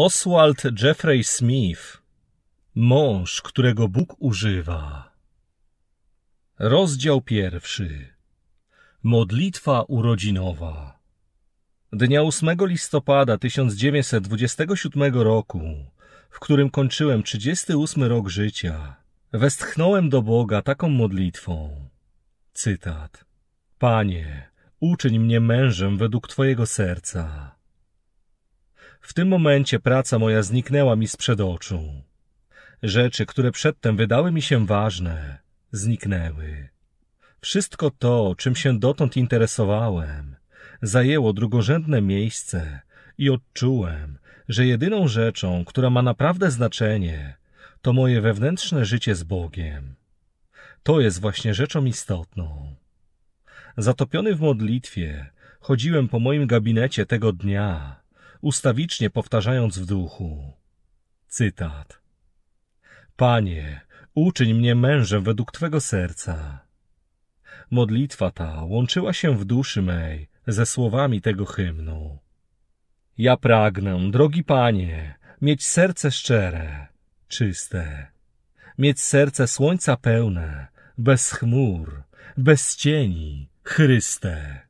Oswald Jeffrey Smith Mąż, którego Bóg używa Rozdział pierwszy Modlitwa urodzinowa Dnia 8 listopada 1927 roku, w którym kończyłem 38 rok życia, westchnąłem do Boga taką modlitwą. Cytat Panie, uczyń mnie mężem według Twojego serca w tym momencie praca moja zniknęła mi sprzed oczu. Rzeczy, które przedtem wydały mi się ważne, zniknęły. Wszystko to, czym się dotąd interesowałem, zajęło drugorzędne miejsce i odczułem, że jedyną rzeczą, która ma naprawdę znaczenie, to moje wewnętrzne życie z Bogiem. To jest właśnie rzeczą istotną. Zatopiony w modlitwie, chodziłem po moim gabinecie tego dnia ustawicznie powtarzając w duchu. Cytat. Panie, uczyń mnie mężem według Twego serca. Modlitwa ta łączyła się w duszy mej ze słowami tego hymnu. Ja pragnę, drogi Panie, mieć serce szczere, czyste, mieć serce słońca pełne, bez chmur, bez cieni, Chryste.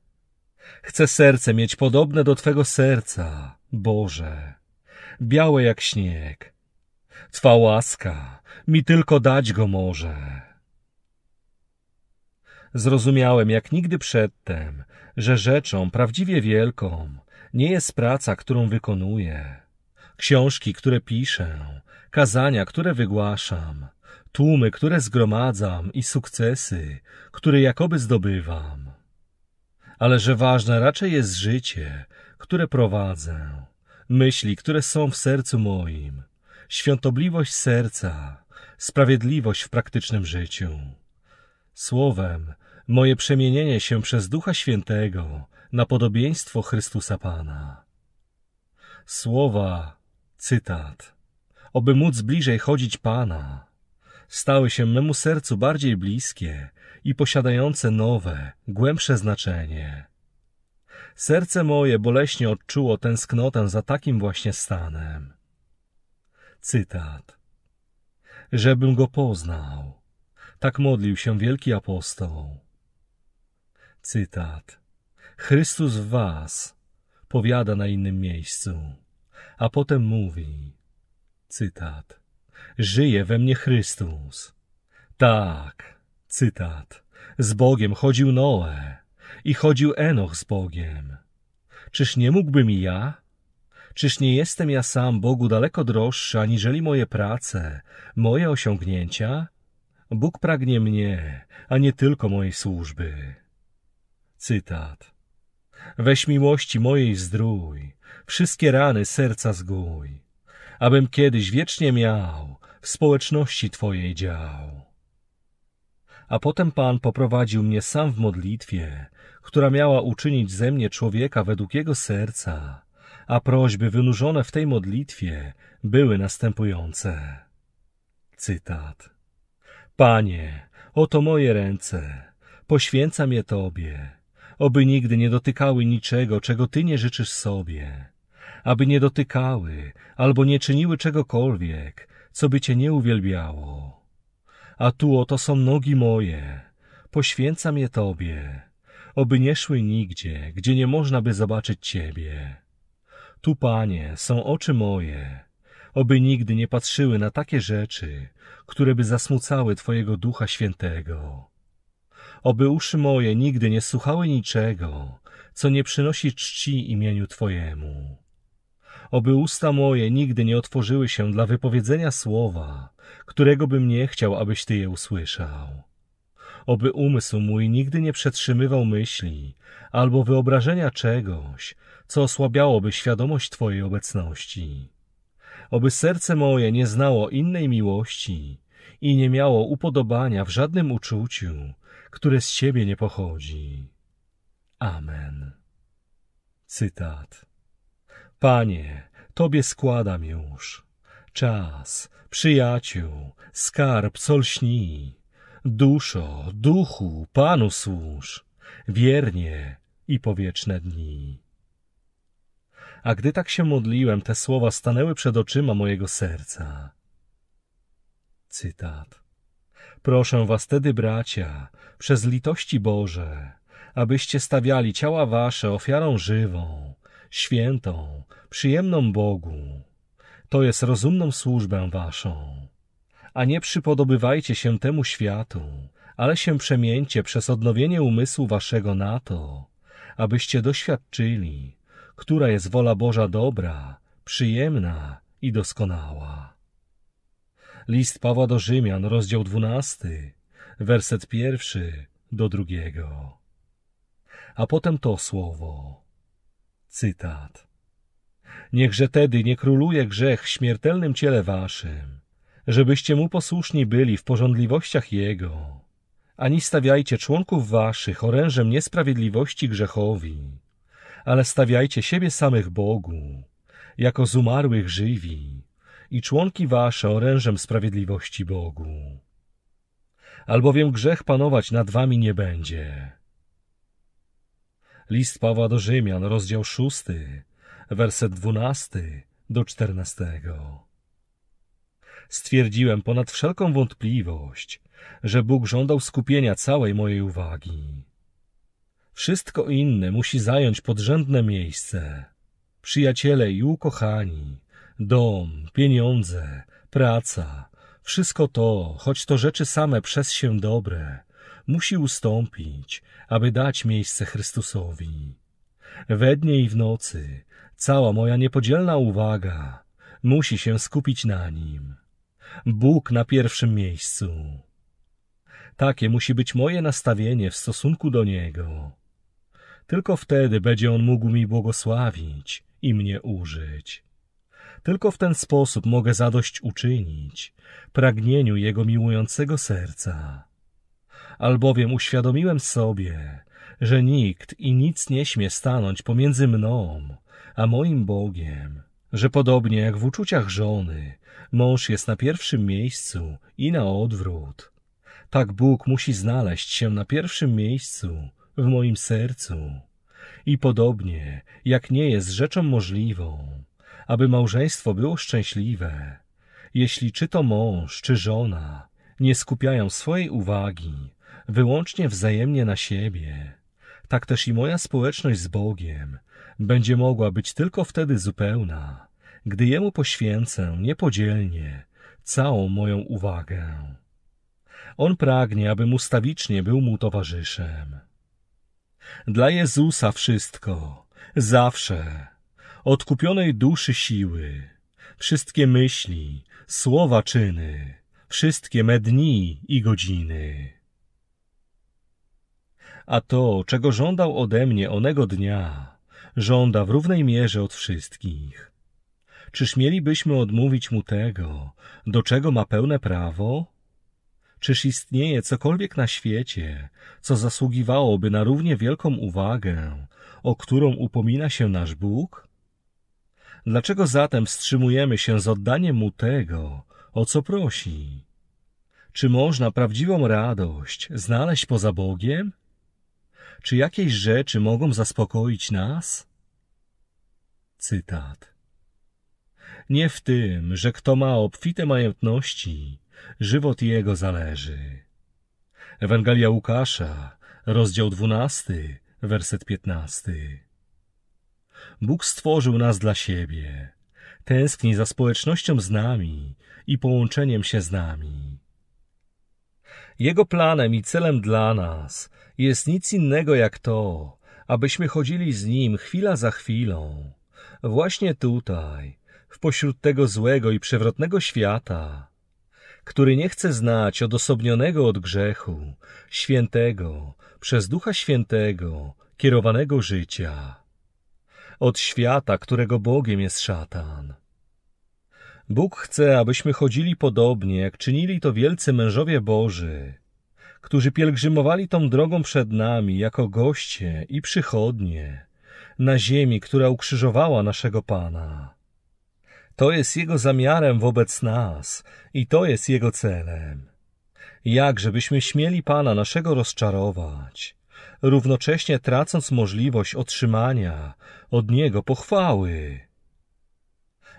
Chcę serce mieć podobne do Twego serca, Boże, białe jak śnieg, Twa łaska mi tylko dać go może. Zrozumiałem jak nigdy przedtem, że rzeczą prawdziwie wielką nie jest praca, którą wykonuję, książki, które piszę, kazania, które wygłaszam, tłumy, które zgromadzam i sukcesy, które jakoby zdobywam ale że ważne raczej jest życie, które prowadzę, myśli, które są w sercu moim, świątobliwość serca, sprawiedliwość w praktycznym życiu. Słowem, moje przemienienie się przez Ducha Świętego na podobieństwo Chrystusa Pana. Słowa, cytat, oby móc bliżej chodzić Pana, stały się memu sercu bardziej bliskie i posiadające nowe, głębsze znaczenie. Serce moje boleśnie odczuło tęsknotę za takim właśnie stanem. Cytat. Żebym go poznał. Tak modlił się wielki apostoł. Cytat. Chrystus w was, powiada na innym miejscu, a potem mówi. Cytat. Żyje we mnie Chrystus. Tak, cytat. Z Bogiem chodził Noe i chodził Enoch z Bogiem. Czyż nie mógłbym i ja? Czyż nie jestem ja sam Bogu daleko droższy aniżeli moje prace, moje osiągnięcia? Bóg pragnie mnie, a nie tylko mojej służby. Cytat. Weź miłości mojej zdrój, wszystkie rany serca zguj, abym kiedyś wiecznie miał w społeczności Twojej dział. A potem Pan poprowadził mnie sam w modlitwie, która miała uczynić ze mnie człowieka według jego serca, a prośby wynurzone w tej modlitwie były następujące. Cytat. Panie, oto moje ręce, poświęcam je Tobie, oby nigdy nie dotykały niczego, czego Ty nie życzysz sobie, aby nie dotykały albo nie czyniły czegokolwiek, co by Cię nie uwielbiało a tu oto są nogi moje. Poświęcam je Tobie, oby nie szły nigdzie, gdzie nie można by zobaczyć Ciebie. Tu, Panie, są oczy moje, oby nigdy nie patrzyły na takie rzeczy, które by zasmucały Twojego Ducha Świętego. Oby uszy moje nigdy nie słuchały niczego, co nie przynosi czci imieniu Twojemu. Oby usta moje nigdy nie otworzyły się dla wypowiedzenia słowa, którego bym nie chciał, abyś Ty je usłyszał. Oby umysł mój nigdy nie przetrzymywał myśli albo wyobrażenia czegoś, co osłabiałoby świadomość Twojej obecności. Oby serce moje nie znało innej miłości i nie miało upodobania w żadnym uczuciu, które z Ciebie nie pochodzi. Amen. Cytat. Panie, Tobie składam już. Czas, przyjaciół, skarb, sol śni. Duszo, duchu, Panu służ, wiernie i powieczne dni. A gdy tak się modliłem, te słowa stanęły przed oczyma mojego serca. Cytat. Proszę was tedy, bracia, przez litości Boże, abyście stawiali ciała wasze ofiarą żywą, świętą, przyjemną Bogu. To jest rozumną służbę waszą. A nie przypodobywajcie się temu światu, ale się przemieńcie przez odnowienie umysłu waszego na to, abyście doświadczyli, która jest wola Boża dobra, przyjemna i doskonała. List Pawła do Rzymian, rozdział 12, werset pierwszy do drugiego. A potem to słowo. Cytat. Niechże tedy nie króluje grzech w śmiertelnym ciele waszym, żebyście mu posłuszni byli w porządliwościach jego. Ani stawiajcie członków waszych orężem niesprawiedliwości grzechowi, ale stawiajcie siebie samych Bogu, jako z umarłych żywi, i członki wasze orężem sprawiedliwości Bogu. Albowiem grzech panować nad wami nie będzie List Pawła do Rzymian, rozdział 6, werset 12 do 14. Stwierdziłem ponad wszelką wątpliwość, że Bóg żądał skupienia całej mojej uwagi. Wszystko inne musi zająć podrzędne miejsce. Przyjaciele i ukochani, dom, pieniądze, praca, wszystko to, choć to rzeczy same przez się dobre, musi ustąpić, aby dać miejsce Chrystusowi. We dnie i w nocy cała moja niepodzielna uwaga musi się skupić na nim. Bóg na pierwszym miejscu. Takie musi być moje nastawienie w stosunku do Niego. Tylko wtedy będzie On mógł mi błogosławić i mnie użyć. Tylko w ten sposób mogę zadość uczynić pragnieniu Jego miłującego serca albowiem uświadomiłem sobie, że nikt i nic nie śmie stanąć pomiędzy mną a moim Bogiem, że podobnie jak w uczuciach żony, mąż jest na pierwszym miejscu i na odwrót. Tak Bóg musi znaleźć się na pierwszym miejscu w moim sercu. I podobnie, jak nie jest rzeczą możliwą, aby małżeństwo było szczęśliwe, jeśli czy to mąż, czy żona nie skupiają swojej uwagi wyłącznie wzajemnie na siebie. Tak też i moja społeczność z Bogiem będzie mogła być tylko wtedy zupełna, gdy Jemu poświęcę niepodzielnie całą moją uwagę. On pragnie, abym ustawicznie był mu towarzyszem. Dla Jezusa wszystko, zawsze, odkupionej duszy siły, wszystkie myśli, słowa czyny, wszystkie me dni i godziny. A to, czego żądał ode mnie onego dnia, żąda w równej mierze od wszystkich. Czyż mielibyśmy odmówić mu tego, do czego ma pełne prawo? Czyż istnieje cokolwiek na świecie, co zasługiwałoby na równie wielką uwagę, o którą upomina się nasz Bóg? Dlaczego zatem wstrzymujemy się z oddaniem mu tego, o co prosi? Czy można prawdziwą radość znaleźć poza Bogiem? Czy jakieś rzeczy mogą zaspokoić nas? Cytat. Nie w tym, że kto ma obfite majątności, żywot jego zależy. Ewangelia Łukasza, rozdział 12, werset 15. Bóg stworzył nas dla siebie. Tęskni za społecznością z nami i połączeniem się z nami. Jego planem i celem dla nas jest nic innego jak to, abyśmy chodzili z Nim chwila za chwilą, właśnie tutaj, w pośród tego złego i przewrotnego świata, który nie chce znać odosobnionego od grzechu, świętego, przez Ducha Świętego, kierowanego życia. Od świata, którego Bogiem jest szatan. Bóg chce, abyśmy chodzili podobnie, jak czynili to wielcy mężowie Boży, którzy pielgrzymowali tą drogą przed nami jako goście i przychodnie na ziemi, która ukrzyżowała naszego Pana. To jest Jego zamiarem wobec nas i to jest Jego celem. Jak żebyśmy śmieli Pana naszego rozczarować, równocześnie tracąc możliwość otrzymania od Niego pochwały.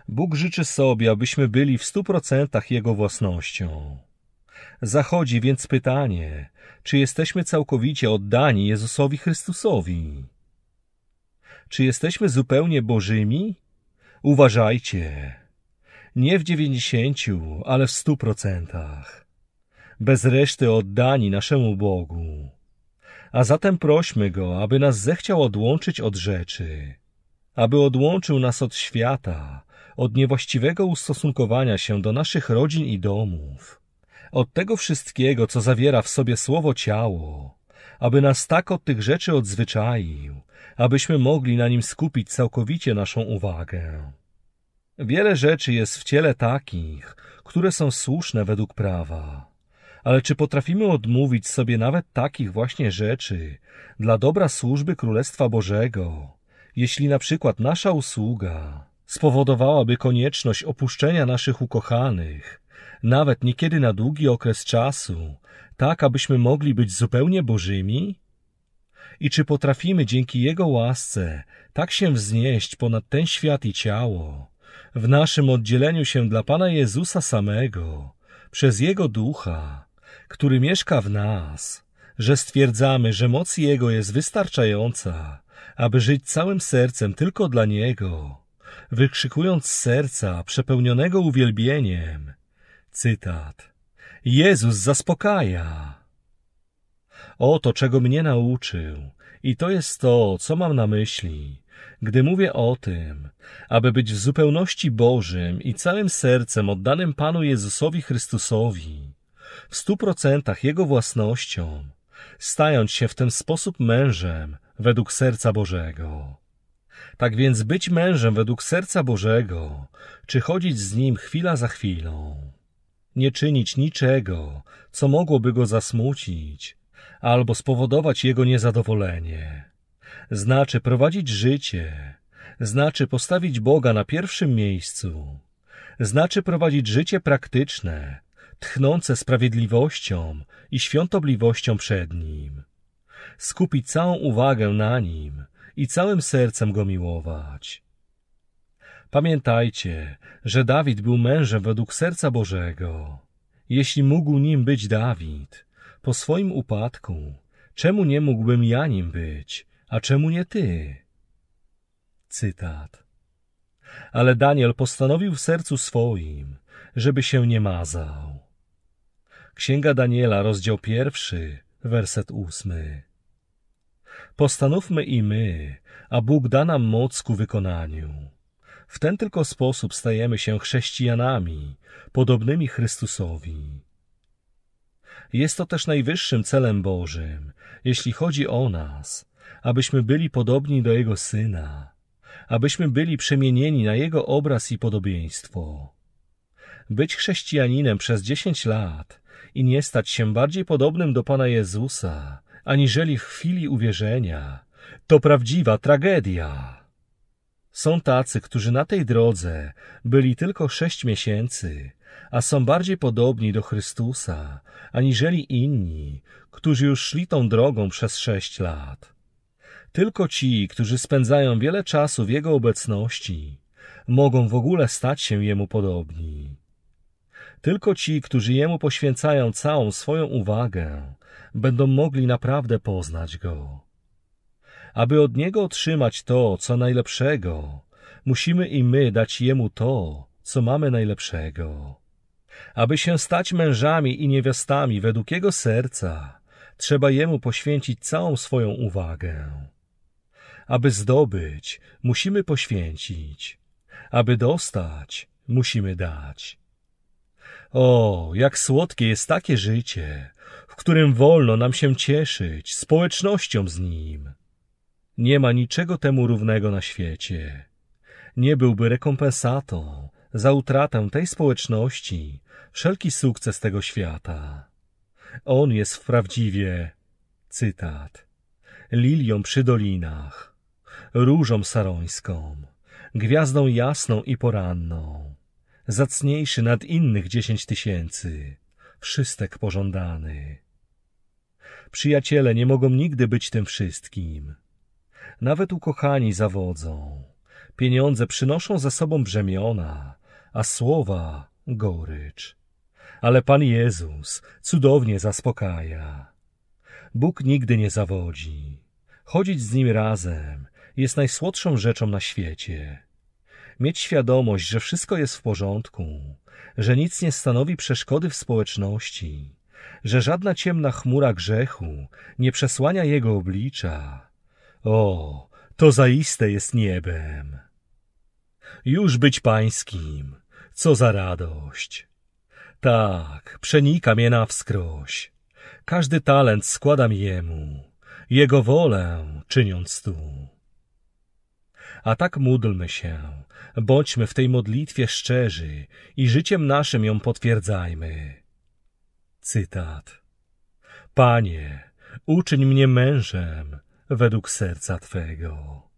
Bóg życzy sobie, abyśmy byli w stu procentach Jego własnością Zachodzi więc pytanie, czy jesteśmy całkowicie oddani Jezusowi Chrystusowi? Czy jesteśmy zupełnie Bożymi? Uważajcie, nie w dziewięćdziesięciu, ale w stu procentach. Bez reszty oddani naszemu Bogu. A zatem prośmy Go, aby nas zechciał odłączyć od rzeczy, aby odłączył nas od świata, od niewłaściwego ustosunkowania się do naszych rodzin i domów, od tego wszystkiego, co zawiera w sobie słowo ciało, aby nas tak od tych rzeczy odzwyczaił, abyśmy mogli na nim skupić całkowicie naszą uwagę. Wiele rzeczy jest w ciele takich, które są słuszne według prawa. Ale czy potrafimy odmówić sobie nawet takich właśnie rzeczy dla dobra służby Królestwa Bożego, jeśli na przykład nasza usługa spowodowałaby konieczność opuszczenia naszych ukochanych nawet niekiedy na długi okres czasu, tak abyśmy mogli być zupełnie Bożymi? I czy potrafimy dzięki Jego łasce tak się wznieść ponad ten świat i ciało, w naszym oddzieleniu się dla Pana Jezusa samego, przez Jego Ducha, który mieszka w nas, że stwierdzamy, że moc Jego jest wystarczająca, aby żyć całym sercem tylko dla Niego, wykrzykując z serca przepełnionego uwielbieniem, Cytat. Jezus zaspokaja. Oto, czego mnie nauczył, i to jest to, co mam na myśli, gdy mówię o tym, aby być w zupełności Bożym i całym sercem oddanym Panu Jezusowi Chrystusowi, w stu procentach Jego własnością, stając się w ten sposób mężem według serca Bożego. Tak więc być mężem według serca Bożego, czy chodzić z Nim chwila za chwilą nie czynić niczego, co mogłoby go zasmucić albo spowodować jego niezadowolenie. Znaczy prowadzić życie, znaczy postawić Boga na pierwszym miejscu, znaczy prowadzić życie praktyczne, tchnące sprawiedliwością i świątobliwością przed Nim. Skupić całą uwagę na Nim i całym sercem Go miłować. Pamiętajcie, że Dawid był mężem według serca Bożego. Jeśli mógł nim być Dawid, po swoim upadku, czemu nie mógłbym ja nim być, a czemu nie ty? Cytat. Ale Daniel postanowił w sercu swoim, żeby się nie mazał. Księga Daniela, rozdział pierwszy, werset ósmy. Postanówmy i my, a Bóg da nam moc ku wykonaniu. W ten tylko sposób stajemy się chrześcijanami, podobnymi Chrystusowi. Jest to też najwyższym celem Bożym, jeśli chodzi o nas, abyśmy byli podobni do Jego Syna, abyśmy byli przemienieni na Jego obraz i podobieństwo. Być chrześcijaninem przez dziesięć lat i nie stać się bardziej podobnym do Pana Jezusa, aniżeli w chwili uwierzenia, to prawdziwa tragedia. Są tacy, którzy na tej drodze byli tylko sześć miesięcy, a są bardziej podobni do Chrystusa, aniżeli inni, którzy już szli tą drogą przez sześć lat. Tylko ci, którzy spędzają wiele czasu w Jego obecności, mogą w ogóle stać się Jemu podobni. Tylko ci, którzy Jemu poświęcają całą swoją uwagę, będą mogli naprawdę poznać Go. Aby od Niego otrzymać to, co najlepszego, musimy i my dać Jemu to, co mamy najlepszego. Aby się stać mężami i niewiastami według Jego serca, trzeba Jemu poświęcić całą swoją uwagę. Aby zdobyć, musimy poświęcić. Aby dostać, musimy dać. O, jak słodkie jest takie życie, w którym wolno nam się cieszyć społecznością z Nim. Nie ma niczego temu równego na świecie. Nie byłby rekompensatą za utratę tej społeczności wszelki sukces tego świata. On jest prawdziwie, cytat, lilią przy dolinach, różą sarońską, gwiazdą jasną i poranną, zacniejszy nad innych dziesięć tysięcy, wszystek pożądany. Przyjaciele nie mogą nigdy być tym wszystkim. Nawet ukochani zawodzą. Pieniądze przynoszą ze sobą brzemiona, a słowa gorycz. Ale Pan Jezus cudownie zaspokaja. Bóg nigdy nie zawodzi. Chodzić z Nim razem jest najsłodszą rzeczą na świecie. Mieć świadomość, że wszystko jest w porządku, że nic nie stanowi przeszkody w społeczności, że żadna ciemna chmura grzechu nie przesłania jego oblicza, o, to zaiste jest niebem. Już być pańskim, co za radość. Tak, przenika mnie na wskroś. Każdy talent składam jemu, jego wolę czyniąc tu. A tak módlmy się, bądźmy w tej modlitwie szczerzy i życiem naszym ją potwierdzajmy. Cytat. Panie, uczyń mnie mężem, według serca Twego.